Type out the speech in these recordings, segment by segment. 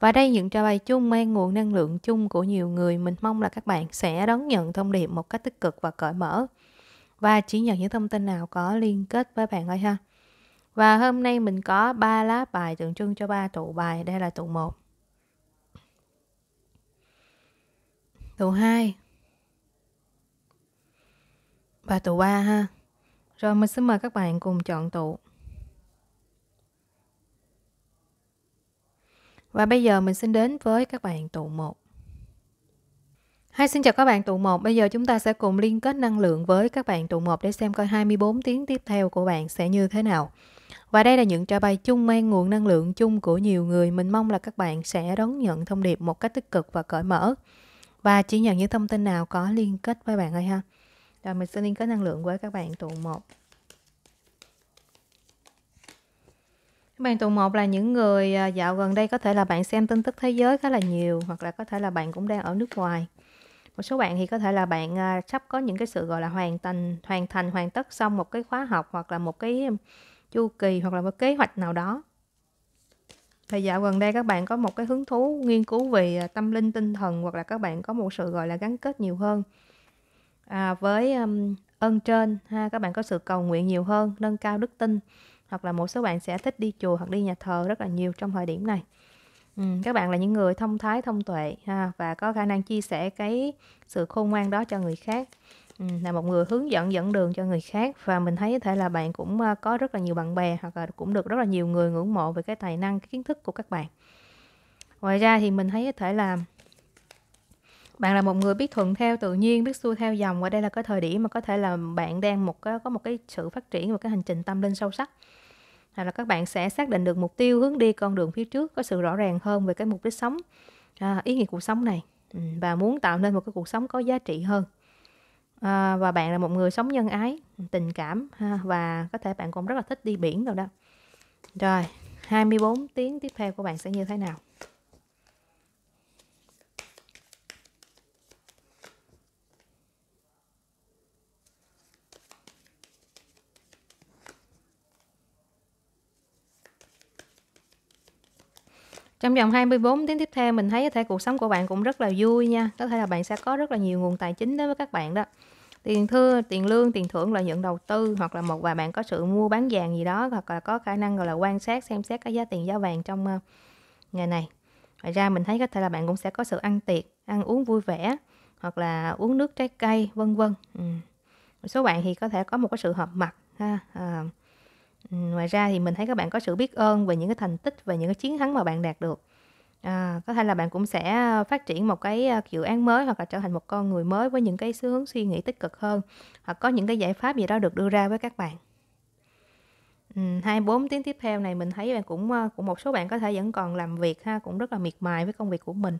Và đây những trò bài chung mang nguồn năng lượng chung của nhiều người. Mình mong là các bạn sẽ đón nhận thông điệp một cách tích cực và cởi mở. Và chỉ nhận những thông tin nào có liên kết với bạn thôi ha. Và hôm nay mình có 3 lá bài tượng trưng cho 3 tụ bài. Đây là tụ 1. Tụ 2. Và tụ 3 ha. Rồi mình xin mời các bạn cùng chọn tụ. Và bây giờ mình xin đến với các bạn tụ 1. hai xin chào các bạn tụ 1. Bây giờ chúng ta sẽ cùng liên kết năng lượng với các bạn tụ 1 để xem coi 24 tiếng tiếp theo của bạn sẽ như thế nào. Và đây là những trả bài chung mang nguồn năng lượng chung của nhiều người. Mình mong là các bạn sẽ đón nhận thông điệp một cách tích cực và cởi mở. Và chỉ nhận những thông tin nào có liên kết với bạn thôi ha. Rồi mình sẽ liên kết năng lượng với các bạn tụ 1. Bạn tuần một là những người à, dạo gần đây có thể là bạn xem tin tức thế giới khá là nhiều hoặc là có thể là bạn cũng đang ở nước ngoài. Một số bạn thì có thể là bạn à, sắp có những cái sự gọi là hoàn thành, hoàn thành, hoàn tất xong một cái khóa học hoặc là một cái chu kỳ hoặc là một kế hoạch nào đó. thì dạo gần đây các bạn có một cái hứng thú nghiên cứu về à, tâm linh tinh thần hoặc là các bạn có một sự gọi là gắn kết nhiều hơn à, với um, ơn trên ha các bạn có sự cầu nguyện nhiều hơn nâng cao đức tin hoặc là một số bạn sẽ thích đi chùa hoặc đi nhà thờ rất là nhiều trong thời điểm này ừ, các bạn là những người thông thái thông tuệ ha, và có khả năng chia sẻ cái sự khôn ngoan đó cho người khác ừ, là một người hướng dẫn dẫn đường cho người khác và mình thấy có thể là bạn cũng ờ, có rất là nhiều bạn bè hoặc là cũng được rất là nhiều người ngưỡng mộ về cái tài năng cái kiến thức của các bạn ngoài ra thì mình thấy có thể là bạn là một người biết thuận theo tự nhiên biết xuôi theo dòng và đây là cái thời điểm mà có thể là bạn đang một có một cái sự phát triển một cái hành trình tâm linh sâu sắc hoặc là các bạn sẽ xác định được mục tiêu hướng đi con đường phía trước có sự rõ ràng hơn về cái mục đích sống à, ý nghĩa cuộc sống này ừ, và muốn tạo nên một cái cuộc sống có giá trị hơn à, và bạn là một người sống nhân ái tình cảm ha, và có thể bạn cũng rất là thích đi biển đâu đó rồi 24 tiếng tiếp theo của bạn sẽ như thế nào Trong vòng 24 tiếng tiếp theo mình thấy có thể cuộc sống của bạn cũng rất là vui nha. Có thể là bạn sẽ có rất là nhiều nguồn tài chính đối với các bạn đó. Tiền thưa, tiền lương, tiền thưởng lợi nhuận đầu tư hoặc là một vài bạn có sự mua bán vàng gì đó hoặc là có khả năng gọi là quan sát xem xét cái giá tiền giá vàng trong ờ, ngày này. Ngoài ra mình thấy có thể là bạn cũng sẽ có sự ăn tiệc, ăn uống vui vẻ hoặc là uống nước trái cây vân vân. Ừ. Một số bạn thì có thể có một cái sự hợp mặt ha. À, ngoài ra thì mình thấy các bạn có sự biết ơn về những cái thành tích và những cái chiến thắng mà bạn đạt được à, có thể là bạn cũng sẽ phát triển một cái dự à, án mới hoặc là trở thành một con người mới với những cái xu hướng suy nghĩ tích cực hơn hoặc có những cái giải pháp gì đó được đưa ra với các bạn hai bốn tiếng tiếp theo này mình thấy bạn cũng à, cũng một số bạn có thể vẫn còn làm việc ha cũng rất là miệt mài với công việc của mình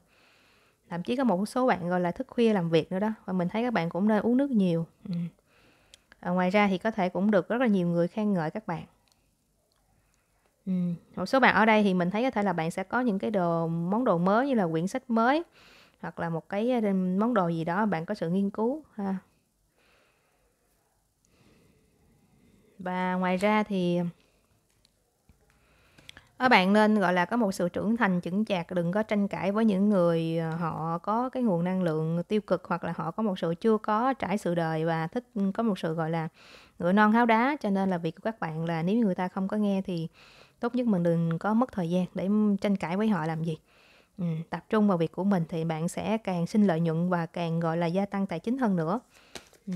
thậm chí có một số bạn gọi là thức khuya làm việc nữa đó và mình thấy các bạn cũng nên uống nước nhiều ừ. à, ngoài ra thì có thể cũng được rất là nhiều người khen ngợi các bạn Ừ. một số bạn ở đây thì mình thấy có thể là bạn sẽ có những cái đồ món đồ mới như là quyển sách mới, hoặc là một cái, ờ, món đồ gì đó bạn có sự nghiên cứu ha. Và ngoài ra thì các ờ, bạn nên, gọi là, có một sự trưởng thành chững chạc, đừng có tranh cãi với những người, ờ, họ có cái nguồn năng lượng tiêu cực, hoặc là họ có một sự chưa có trải sự đời và thích có một sự, gọi là, ngựa non háo đá. Cho nên là việc của các bạn là nếu người ta không có nghe thì tốt nhất mình đừng có mất thời gian để tranh cãi với họ làm gì ừ, tập trung vào việc của mình thì bạn sẽ càng sinh lợi nhuận và càng gọi là gia tăng tài chính hơn nữa ừ.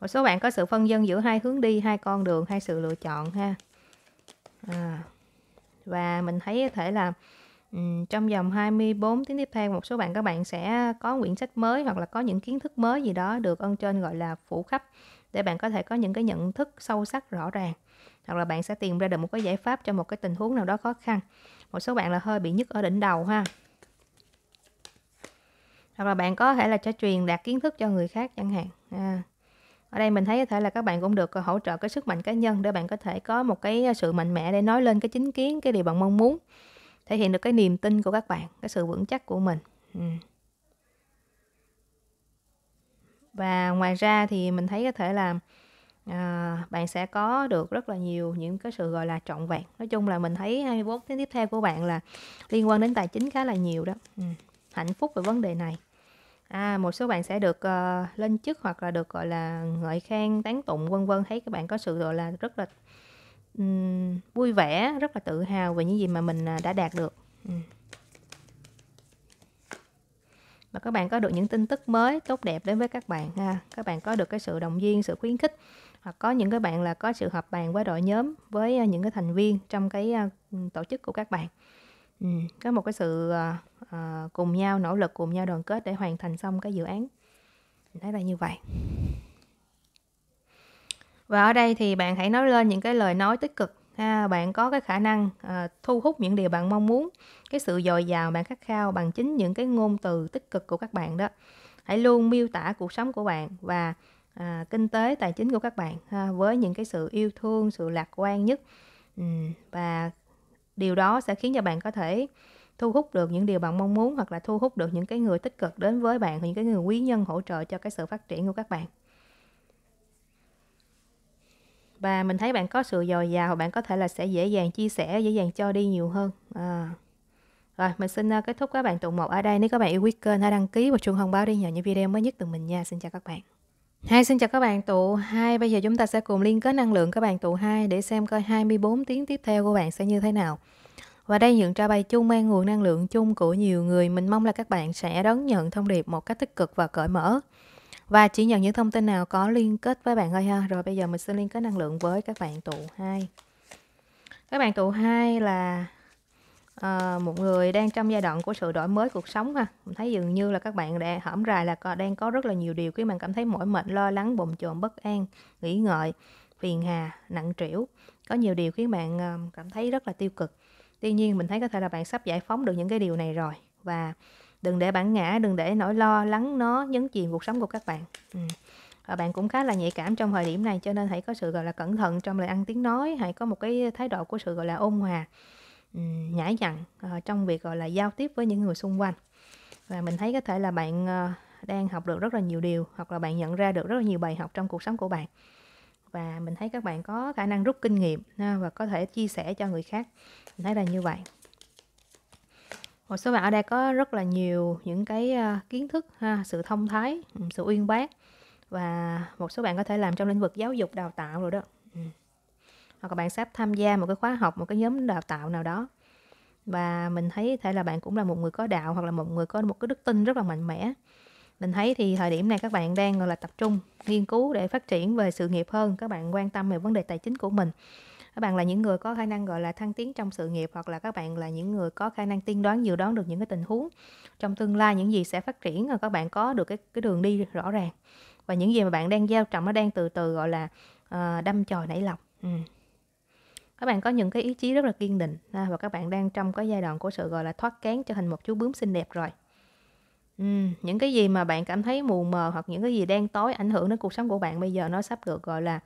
một số bạn có sự phân dân giữa hai hướng đi hai con đường hai sự lựa chọn ha à, và mình thấy có thể là um, trong vòng 24 tiếng tiếp theo một số bạn các bạn sẽ có quyển sách mới hoặc là có những kiến thức mới gì đó được ơn trên gọi là phủ khắp để bạn có thể có những cái nhận thức sâu sắc rõ ràng hoặc là bạn sẽ tìm ra được một cái giải pháp cho một cái tình huống nào đó khó khăn một số bạn là hơi bị nhức ở đỉnh đầu ha hoặc là bạn có thể là cho truyền đạt kiến thức cho người khác chẳng hạn à. ở đây mình thấy có thể là các bạn cũng được hỗ trợ cái sức mạnh cá nhân để bạn có thể có một cái sự mạnh mẽ để nói lên cái chính kiến cái điều bạn mong muốn thể hiện được cái niềm tin của các bạn cái sự vững chắc của mình ừ và ngoài ra thì mình thấy có thể là à, bạn sẽ có được rất là nhiều những cái sự gọi là trọn vẹn nói chung là mình thấy 24 tiếng tiếp theo của bạn là liên quan đến tài chính khá là nhiều đó ừ. hạnh phúc về vấn đề này à một số bạn sẽ được uh, lên chức hoặc là được gọi là ngợi khen tán tụng vân vân thấy các bạn có sự gọi là rất là um, vui vẻ rất là tự hào về những gì mà mình à, đã đạt được ừ và các bạn có được những tin tức mới tốt đẹp đến với các bạn ha các bạn có được cái sự động viên sự khuyến khích hoặc có những cái bạn là có sự hợp bàn với đội nhóm với à, những cái thành viên trong cái à, tổ chức của các bạn ừ, có một cái sự à, à, cùng nhau nỗ lực cùng nhau đoàn kết để hoàn thành xong cái dự án thấy là như vậy và ở đây thì bạn hãy nói lên những cái lời nói tích cực ha, à, bạn có cái khả năng à, thu hút những điều bạn mong muốn cái sự dồi dào bạn khát khao bằng chính những cái ngôn từ tích cực của các bạn đó hãy luôn miêu tả cuộc sống của bạn và à, kinh tế tài chính của các bạn ha, với những cái sự yêu thương sự lạc quan nhất ừ, và điều đó sẽ khiến cho bạn có thể thu hút được những điều bạn mong muốn hoặc là thu hút được những cái người tích cực đến với bạn những cái người quý nhân hỗ trợ cho cái sự phát triển của các bạn và mình thấy bạn có sự dồi dào bạn có thể là sẽ dễ dàng chia sẻ dễ dàng cho đi nhiều hơn à. rồi mình xin ờ, kết thúc các bạn tụng một ở đây nếu các bạn yêu quý kênh hãy đăng ký và chuông thông báo để nhận những video mới nhất từ mình nha xin chào các bạn Hai xin chào các bạn tụ 2 Bây giờ chúng ta sẽ cùng liên kết năng lượng các bạn tụ 2 Để xem coi 24 tiếng tiếp theo của bạn sẽ như thế nào Và đây những trao bay chung mang nguồn năng lượng chung của nhiều người Mình mong là các bạn sẽ đón nhận thông điệp một cách tích cực và cởi mở và chỉ nhận những thông tin nào có liên kết với bạn thôi ha rồi bây giờ mình sẽ liên kết năng lượng với các bạn tụ 2 các bạn tụ 2 là à, một người đang trong giai đoạn của sự đổi mới cuộc sống ha mình thấy dường như là các bạn đã hõm rài là có, đang có rất là nhiều điều khiến bạn cảm thấy mỏi mệt lo lắng bồn chồn bất an nghĩ ngợi phiền hà nặng trĩu có nhiều điều khiến bạn ờ, cảm thấy rất là tiêu cực tuy nhiên mình thấy có thể là bạn sắp giải phóng được những cái điều này rồi và đừng để bản ngã đừng để nỗi lo lắng nó nhấn chìm cuộc sống của các bạn ừ. và bạn cũng khá là nhạy cảm trong thời điểm này cho nên hãy có sự gọi là cẩn thận trong lời ăn tiếng nói hãy có một cái thái độ của sự gọi là ôn hòa ừ, nhã nhặn ờ, trong việc gọi là giao tiếp với những người xung quanh và mình thấy có thể là bạn ờ, đang học được rất là nhiều điều hoặc là bạn nhận ra được rất là nhiều bài học trong cuộc sống của bạn và mình thấy các bạn có khả năng rút kinh nghiệm và có thể chia sẻ cho người khác mình thấy là như vậy một số bạn ở đây có rất là nhiều những cái ờ, kiến thức ha sự thông thái ừ, sự uyên bác và một số bạn có thể làm trong lĩnh vực giáo dục đào tạo rồi đó ừ. hoặc là bạn sắp tham gia một cái khóa học một cái nhóm đào tạo nào đó và mình thấy thể là bạn cũng là một người có đạo hoặc là một người có một cái đức tin rất là mạnh mẽ mình thấy thì thời điểm này các bạn đang gọi là tập trung nghiên cứu để phát triển về sự nghiệp hơn các bạn quan tâm về vấn đề tài chính của mình các bạn là những người có khả năng gọi là thăng tiến trong sự nghiệp hoặc là các bạn là những người có khả năng tiên đoán dự đoán được những cái tình huống trong tương lai những gì sẽ phát triển và các bạn có được cái cái đường đi rõ ràng và những gì mà bạn đang gieo trồng nó đang từ từ gọi là uh, đâm chồi nảy lọc ừ. các bạn có những cái ý chí rất là kiên định ha, và các bạn đang trong cái giai đoạn của sự gọi là thoát kén trở thành một chú bướm xinh đẹp rồi Ừ, những cái gì mà bạn cảm thấy mù mờ hoặc những cái gì đang tối ảnh hưởng đến cuộc sống của bạn bây giờ nó sắp được gọi là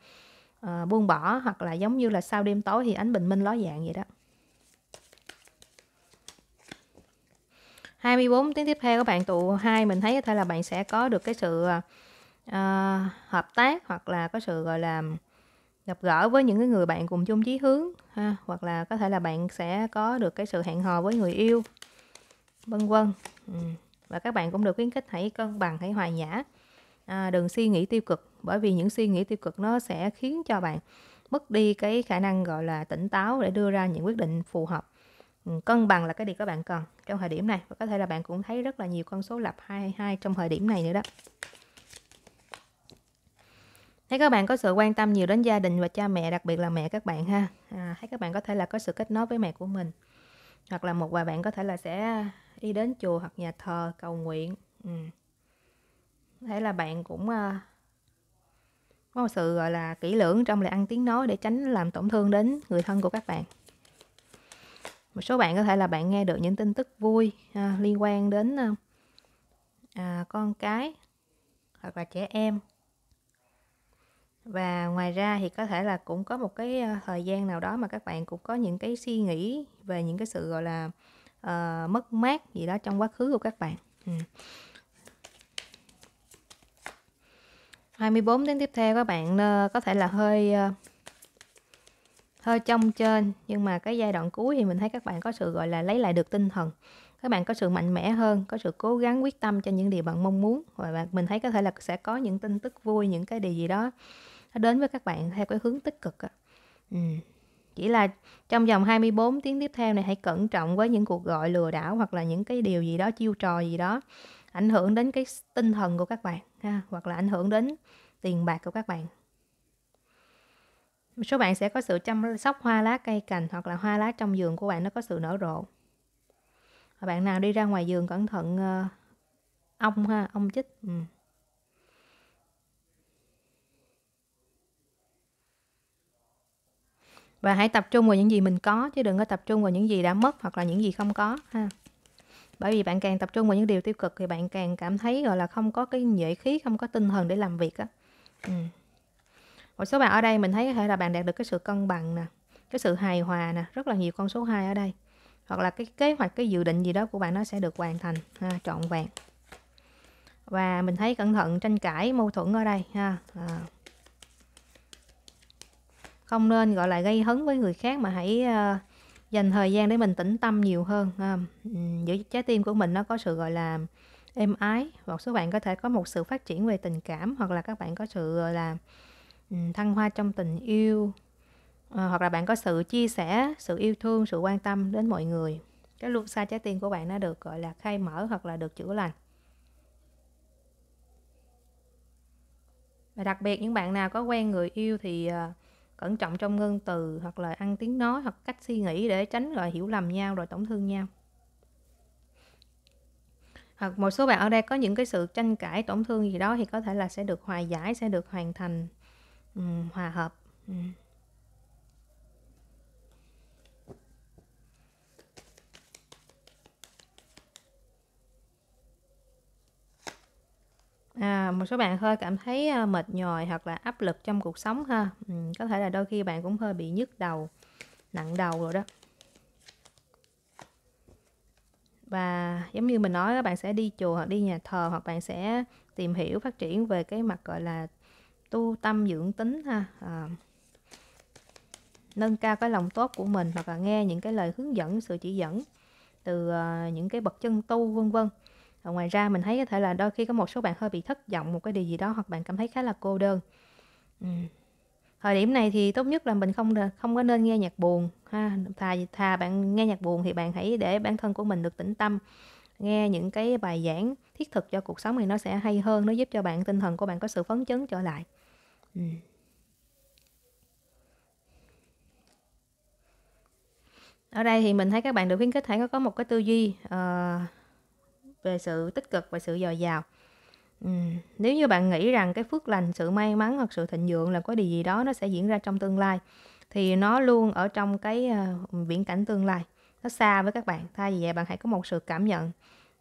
à, buông bỏ hoặc là giống như là sau đêm tối thì ánh bình minh ló dạng vậy đó 24 tiếng tiếp theo các bạn tụ hai mình thấy có thể là bạn sẽ có được cái sự uh, hợp tác hoặc là có sự gọi là gặp gỡ với những cái người bạn cùng chung chí hướng ha hoặc là có thể là bạn sẽ có được cái sự hẹn hò với người yêu vân vân ừ. và các bạn cũng được khuyến khích hãy cân bằng hãy hòa nhã à, đừng suy nghĩ tiêu cực bởi vì những suy nghĩ tiêu cực nó sẽ khiến cho bạn mất đi cái khả năng gọi là tỉnh táo để đưa ra những quyết định phù hợp ừ, cân bằng là cái điều các bạn cần trong thời điểm này và có thể là bạn cũng thấy rất là nhiều con số lập 22 trong thời điểm này nữa đó thấy các bạn có sự quan tâm nhiều đến gia đình và cha mẹ đặc biệt là mẹ các bạn ha à, thấy các bạn có thể là có sự kết nối với mẹ của mình hoặc là một vài bạn có thể là sẽ đi đến chùa hoặc nhà thờ cầu nguyện ừ thế là bạn cũng ờ, có một sự gọi là kỹ lưỡng trong lời ăn tiếng nói để tránh làm tổn thương đến người thân của các bạn một số bạn có thể là bạn nghe được những tin tức vui à, liên quan đến ờ, à, con cái hoặc là trẻ em và ngoài ra thì có thể là cũng có một cái thời gian nào đó mà các bạn cũng có những cái suy nghĩ về những cái sự gọi là uh, mất mát gì đó trong quá khứ của các bạn ừ. 24 tiếng tiếp theo các bạn uh, có thể là hơi uh, hơi trong trên nhưng mà cái giai đoạn cuối thì mình thấy các bạn có sự gọi là lấy lại được tinh thần các bạn có sự mạnh mẽ hơn có sự cố gắng quyết tâm cho những điều bạn mong muốn và bạn mình thấy có thể là sẽ có những tin tức vui những cái điều gì đó đến với các bạn theo cái hướng tích cực ừ. chỉ là trong vòng 24 tiếng tiếp theo này hãy cẩn trọng với những cuộc gọi lừa đảo hoặc là những cái điều gì đó chiêu trò gì đó ảnh hưởng đến cái tinh thần của các bạn ha hoặc là ảnh hưởng đến tiền bạc của các bạn một số bạn sẽ có sự chăm sóc hoa lá cây cành hoặc là hoa lá trong giường của bạn nó có sự nở rộ bạn nào đi ra ngoài giường cẩn thận ờ, ong ha ong chích ừ. và hãy tập trung vào những gì mình có chứ đừng có tập trung vào những gì đã mất hoặc là những gì không có ha bởi vì bạn càng tập trung vào những điều tiêu cực thì bạn càng cảm thấy gọi là không có cái nhuệ khí không có tinh thần để làm việc á ừ. một số bạn ở đây mình thấy có thể là bạn đạt được cái sự cân bằng nè cái sự hài hòa nè rất là nhiều con số 2 ở đây hoặc là cái kế hoạch cái dự định gì đó của bạn nó sẽ được hoàn thành ha, trọn vẹn và mình thấy cẩn thận tranh cãi mâu thuẫn ở đây ha à. không nên gọi là gây hấn với người khác mà hãy uh, dành thời gian để mình tĩnh tâm nhiều hơn à, giữa trái tim của mình nó có sự gọi là êm ái một số bạn có thể có một sự phát triển về tình cảm hoặc là các bạn có sự gọi là thăng hoa trong tình yêu à, hoặc là bạn có sự chia sẻ sự yêu thương sự quan tâm đến mọi người cái luân xa trái tim của bạn nó được gọi là khai mở hoặc là được chữa lành và đặc biệt những bạn nào có quen người yêu thì uh, cẩn trọng trong ngôn từ hoặc là ăn tiếng nói hoặc cách suy nghĩ để tránh gọi hiểu lầm nhau rồi tổn thương nhau hoặc một số bạn ở đây có những cái sự tranh cãi tổn thương gì đó thì có thể là sẽ được hòa giải sẽ được hoàn thành um, hòa hợp um. một số bạn hơi cảm thấy à, mệt nhòi hoặc là áp lực trong cuộc sống ha ừ, có thể là đôi khi bạn cũng hơi bị nhức đầu nặng đầu rồi đó và giống như mình nói các bạn sẽ đi chùa hoặc đi nhà thờ hoặc bạn sẽ tìm hiểu phát triển về cái mặt gọi là tu tâm dưỡng tính ha à, nâng cao cái lòng tốt của mình hoặc là nghe những cái lời hướng dẫn sự chỉ dẫn từ uh, những cái bậc chân tu vân vân và ngoài ra mình thấy có thể là đôi khi có một số bạn hơi bị thất vọng một cái điều gì đó hoặc bạn cảm thấy khá là cô đơn. Ừ. Thời điểm này thì tốt nhất là mình không không có nên nghe nhạc buồn ha. Thà thà bạn nghe nhạc buồn thì bạn hãy để bản thân của mình được tĩnh tâm nghe những cái bài giảng thiết thực cho cuộc sống thì nó sẽ hay hơn nó giúp cho bạn tinh thần của bạn có sự phấn chấn trở lại ừ. ở đây thì mình thấy các bạn được khuyến khích hãy có một cái tư duy uh, về sự tích cực và sự dồi dào Ừ. Nếu như bạn nghĩ rằng cái phước lành, sự may mắn hoặc sự thịnh vượng là có điều gì đó nó sẽ diễn ra trong tương lai thì nó luôn ở trong cái uh, viễn cảnh tương lai, nó xa với các bạn. Thay vì vậy bạn hãy có một sự cảm nhận,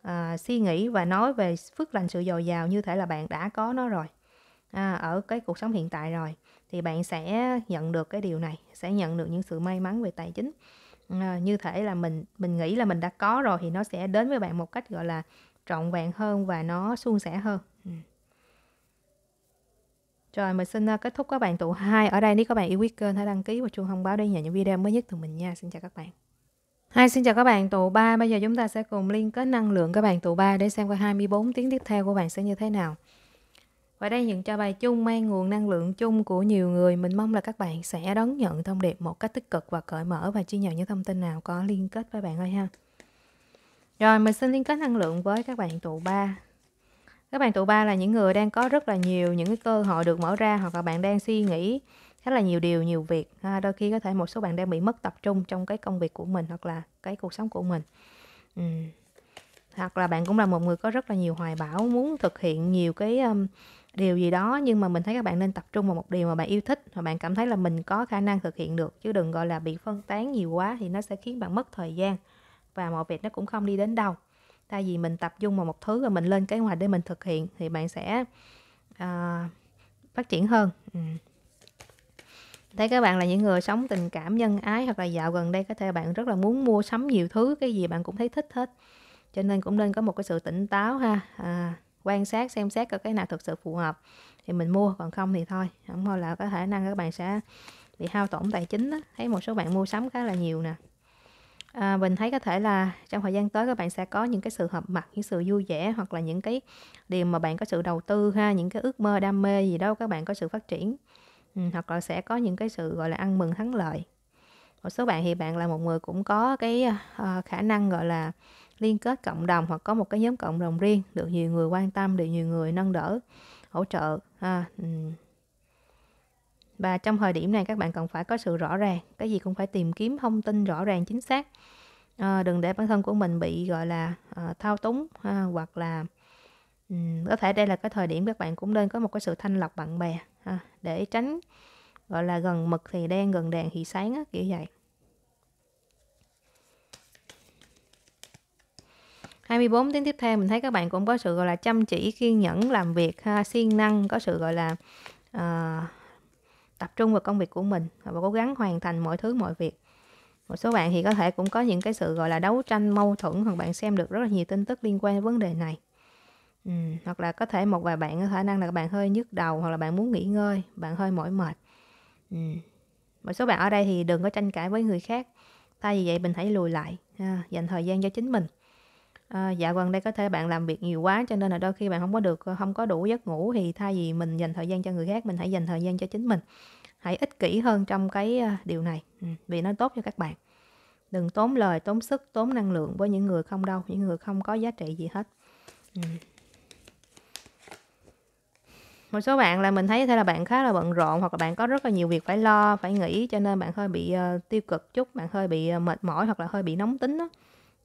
uh, suy nghĩ và nói về phước lành, sự dồi dào như thể là bạn đã có nó rồi. À, ở cái cuộc sống hiện tại rồi thì bạn sẽ nhận được cái điều này, sẽ nhận được những sự may mắn về tài chính à, như thể là mình mình nghĩ là mình đã có rồi thì nó sẽ đến với bạn một cách gọi là trọn vẹn hơn và nó suôn sẻ hơn ừ. Rồi mình xin ờ, kết thúc các bạn tụ hai Ở đây nếu các bạn yêu quý kênh hãy đăng ký và chuông thông báo để nhận những video mới nhất từ mình nha Xin chào các bạn hai xin chào các bạn tụ ba Bây giờ chúng ta sẽ cùng liên kết năng lượng các bạn tụ ba Để xem qua 24 tiếng tiếp theo của bạn sẽ như thế nào và đây những cho bài chung mang nguồn năng lượng chung của nhiều người. Mình mong là các bạn sẽ đón nhận thông điệp một cách tích cực và cởi mở và chia nhận những thông tin nào có liên kết với bạn ơi ha. Rồi mình xin liên kết năng lượng với các bạn tụ 3. Các bạn tụ 3 là những người đang có rất là nhiều những cái cơ hội được mở ra hoặc là bạn đang suy nghĩ khá là nhiều điều, nhiều việc. À, đôi khi có thể một số bạn đang bị mất tập trung trong cái công việc của mình hoặc là cái cuộc sống của mình. Ừ hoặc là bạn cũng là một người có rất là nhiều hoài bão muốn thực hiện nhiều cái um, điều gì đó nhưng mà mình thấy các bạn nên tập trung vào một điều mà bạn yêu thích và bạn cảm thấy là mình có khả năng thực hiện được chứ đừng gọi là bị phân tán nhiều quá thì nó sẽ khiến bạn mất thời gian và mọi việc nó cũng không đi đến đâu tại vì mình tập trung vào một thứ và mình lên kế hoạch để mình thực hiện thì bạn sẽ uh, phát triển hơn ừ. Thấy các bạn là những người sống tình cảm nhân ái hoặc là dạo gần đây có thể bạn rất là muốn mua sắm nhiều thứ cái gì bạn cũng thấy thích hết cho nên cũng nên có một cái sự tỉnh táo ha à, quan sát xem xét coi cái nào thực sự phù hợp thì mình mua còn không thì thôi không thôi là có thể năng các bạn sẽ bị hao tổn tài chính đó. thấy một số bạn mua sắm khá là nhiều nè à, mình thấy có thể là trong thời gian tới các bạn sẽ có những cái sự hợp mặt những sự vui vẻ hoặc là những cái điều mà bạn có sự đầu tư ha những cái ước mơ đam mê gì đó các bạn có sự phát triển ừ, hoặc là sẽ có những cái sự gọi là ăn mừng thắng lợi một số bạn thì bạn là một người cũng có cái uh, khả năng gọi là liên kết cộng đồng hoặc có một cái nhóm cộng đồng riêng được nhiều người quan tâm được nhiều người nâng đỡ hỗ trợ ha à, và trong thời điểm này các bạn cần phải có sự rõ ràng cái gì cũng phải tìm kiếm thông tin rõ ràng chính xác à, đừng để bản thân của mình bị gọi là à, thao túng ha, hoặc là um, có thể đây là cái thời điểm các bạn cũng nên có một cái sự thanh lọc bạn bè ha, để tránh gọi là gần mực thì đen gần đèn thì sáng á, kiểu vậy 24 tiếng tiếp theo mình thấy các bạn cũng có sự gọi là chăm chỉ kiên nhẫn làm việc ha, siêng năng có sự gọi là uh, tập trung vào công việc của mình và cố gắng hoàn thành mọi thứ mọi việc một số bạn thì có thể cũng có những cái sự gọi là đấu tranh mâu thuẫn hoặc bạn xem được rất là nhiều tin tức liên quan đến vấn đề này ừ, hoặc là có thể một vài bạn có khả năng là bạn hơi nhức đầu hoặc là bạn muốn nghỉ ngơi bạn hơi mỏi mệt ừ. một số bạn ở đây thì đừng có tranh cãi với người khác thay vì vậy mình hãy lùi lại ha, dành thời gian cho chính mình À, dạo gần đây có thể bạn làm việc nhiều quá cho nên là đôi khi bạn không có được ờ, không có đủ giấc ngủ thì thay vì mình dành thời gian cho người khác mình hãy dành thời gian cho chính mình hãy ích kỷ hơn trong cái ờ, điều này ừ, vì nó tốt cho các bạn đừng tốn lời tốn sức tốn năng lượng với những người không đâu những người không có giá trị gì hết ừ. một số bạn là mình thấy thế là bạn khá là bận rộn hoặc là bạn có rất là nhiều việc phải lo phải nghĩ cho nên bạn hơi bị tiêu cực chút bạn hơi bị mệt mỏi hoặc là hơi bị nóng tính đó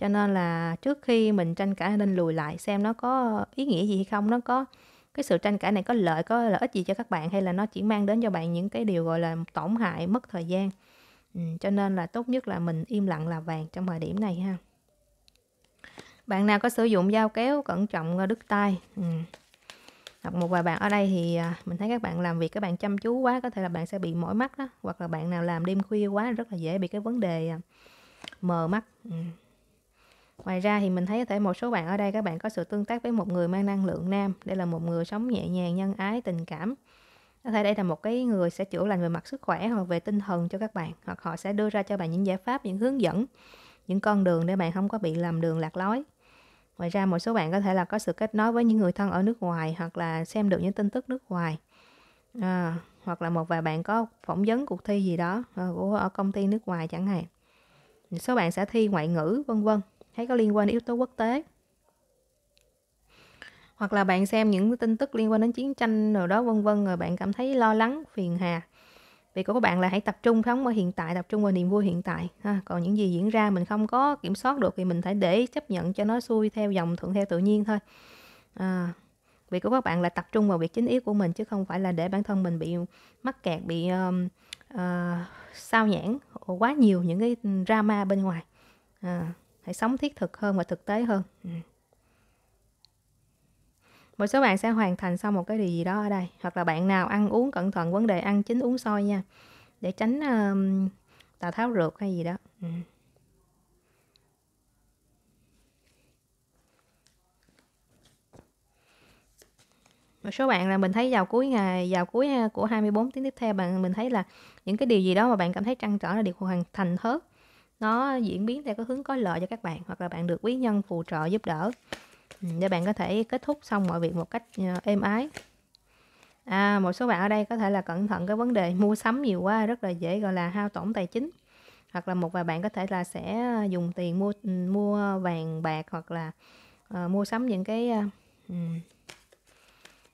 cho nên là trước khi mình tranh cãi nên lùi lại xem nó có ý nghĩa gì hay không nó có cái sự tranh cãi này có lợi có lợi ích gì cho các bạn hay là nó chỉ mang đến cho bạn những cái điều gọi là tổn hại mất thời gian ừ, cho nên là tốt nhất là mình im lặng là vàng trong thời điểm này ha bạn nào có sử dụng dao kéo cẩn trọng à, đứt tay ừ. một vài bạn ở đây thì à, mình thấy các bạn làm việc các bạn chăm chú quá có thể là bạn sẽ bị mỏi mắt đó hoặc là bạn nào làm đêm khuya quá rất là dễ bị cái vấn đề à, mờ mắt ừ. Ngoài ra thì mình thấy có thể một số bạn ở đây các bạn có sự tương tác với một người mang năng lượng nam. Đây là một người sống nhẹ nhàng, nhân ái, tình cảm. Có thể đây là một cái người sẽ chữa lành về mặt sức khỏe hoặc về tinh thần cho các bạn. Hoặc họ sẽ đưa ra cho bạn những giải pháp, những hướng dẫn, những con đường để bạn không có bị lầm đường lạc lối. Ngoài ra một số bạn có thể là có sự kết nối với những người thân ở nước ngoài hoặc là xem được những tin tức nước ngoài. À, hoặc là một vài bạn có phỏng vấn cuộc thi gì đó ờ, của ở công ty nước ngoài chẳng hạn. Một số bạn sẽ thi ngoại ngữ vân vân hay có liên quan đến yếu tố quốc tế hoặc là bạn xem những tin tức liên quan đến chiến tranh nào đó vân vân rồi bạn cảm thấy lo lắng phiền hà vì của các bạn là hãy tập trung sống ở hiện tại tập trung vào niềm vui hiện tại ha. còn những gì diễn ra mình không có kiểm soát được thì mình phải để chấp nhận cho nó xuôi theo dòng thuận theo tự nhiên thôi à, việc của các bạn là tập trung vào việc chính yếu của mình chứ không phải là để bản thân mình bị mắc kẹt bị um, uh, sao nhãn quá nhiều những cái drama bên ngoài à hãy sống thiết thực hơn và thực tế hơn ừ. một số bạn sẽ hoàn thành xong một cái điều gì đó ở đây hoặc là bạn nào ăn uống cẩn thận vấn đề ăn chín uống sôi nha để tránh um, tào tháo rượt hay gì đó ừ. một số bạn là mình thấy vào cuối ngày vào cuối uh, của 24 tiếng tiếp theo bạn mình thấy là những cái điều gì đó mà bạn cảm thấy trăn trở là điều hoàn thành hết nó diễn biến theo cái hướng có lợi cho các bạn hoặc là bạn được quý nhân phù trợ giúp đỡ ừ, để bạn có thể kết thúc xong mọi việc một cách ờ, êm ái à, một số bạn ở đây có thể là cẩn thận cái vấn đề mua sắm nhiều quá rất là dễ gọi là hao tổn tài chính hoặc là một vài bạn có thể là sẽ dùng tiền mua ừ, mua vàng bạc hoặc là uh, mua sắm những cái uh,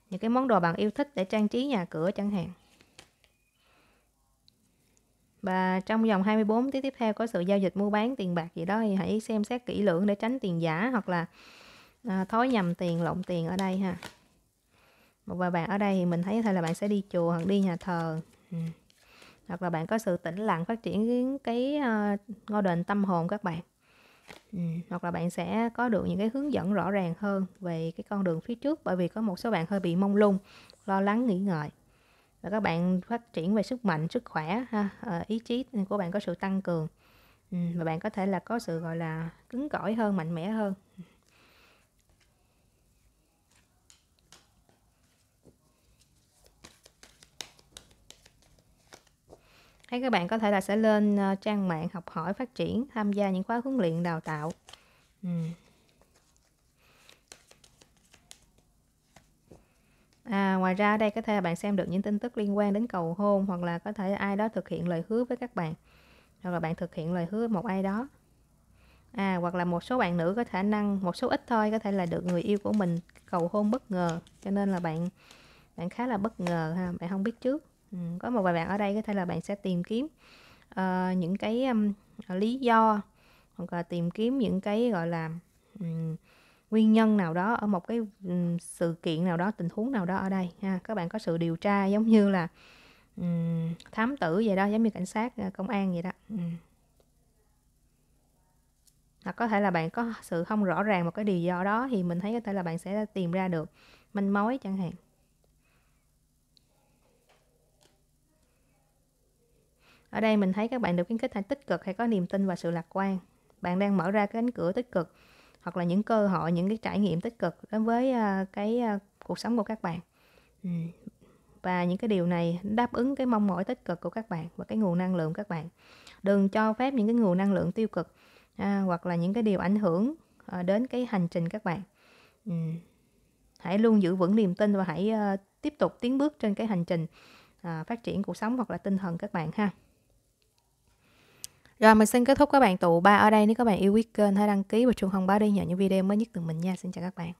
những cái món đồ bạn yêu thích để trang trí nhà cửa chẳng hạn và trong vòng 24 tiếng tiếp theo có sự giao dịch mua bán tiền bạc gì đó thì hãy xem xét kỹ lưỡng để tránh tiền giả hoặc là à, thối nhầm tiền, lộn tiền ở đây ha. Một vài bạn ở đây thì mình thấy có là bạn sẽ đi chùa hoặc đi nhà thờ. Ừ. Hoặc là bạn có sự tĩnh lặng phát triển cái uh, ngôi đền tâm hồn các bạn. Ừ. Hoặc là bạn sẽ có được những cái hướng dẫn rõ ràng hơn về cái con đường phía trước bởi vì có một số bạn hơi bị mông lung, lo lắng, nghĩ ngợi và các bạn phát triển về sức mạnh sức khỏe ha ờ, ý chí của bạn có sự tăng cường ừ, và bạn có thể là có sự gọi là cứng cỏi hơn mạnh mẽ hơn hay các bạn có thể là sẽ lên ờ, trang mạng học hỏi phát triển tham gia những khóa huấn luyện đào tạo ừ. À, ngoài ra đây có thể là bạn xem được những tin tức liên quan đến cầu hôn hoặc là có thể ai đó thực hiện lời hứa với các bạn hoặc là bạn thực hiện lời hứa một ai đó à hoặc là một số bạn nữ có khả năng một số ít thôi có thể là được người yêu của mình cầu hôn bất ngờ cho nên là bạn bạn khá là bất ngờ ha bạn không biết trước ừ, có một vài bạn ở đây có thể là bạn sẽ tìm kiếm uh, những cái um, lý do hoặc là tìm kiếm những cái gọi là um, nguyên nhân nào đó ở một cái sự kiện nào đó tình huống nào đó ở đây ha các bạn có sự điều tra giống như là um, thám tử vậy đó giống như cảnh sát ờ, công an vậy đó um. hoặc có thể là bạn có sự không rõ ràng một cái điều do đó thì mình thấy có thể là bạn sẽ tìm ra được manh mối chẳng hạn ở đây mình thấy các bạn được khuyến khích hãy tích cực hay có niềm tin và sự lạc quan bạn đang mở ra cái cánh cửa tích cực hoặc là những cơ hội những cái trải nghiệm tích cực đối với ờ, cái ờ, cuộc sống của các bạn ừ. và những cái điều này đáp ứng cái mong mỏi tích cực của các bạn và cái nguồn năng lượng các bạn đừng cho phép những cái nguồn năng lượng tiêu cực à, hoặc là những cái điều ảnh hưởng ờ, đến cái hành trình các bạn ừ. hãy luôn giữ vững niềm tin và hãy tiếp tục tiến bước trên cái hành trình phát triển cuộc sống hoặc là tinh thần các bạn ha rồi mình xin kết thúc các bạn tụ ba ở đây Nếu các bạn yêu quý kênh hãy đăng ký và chuông thông báo để nhận những video mới nhất từ mình nha Xin chào các bạn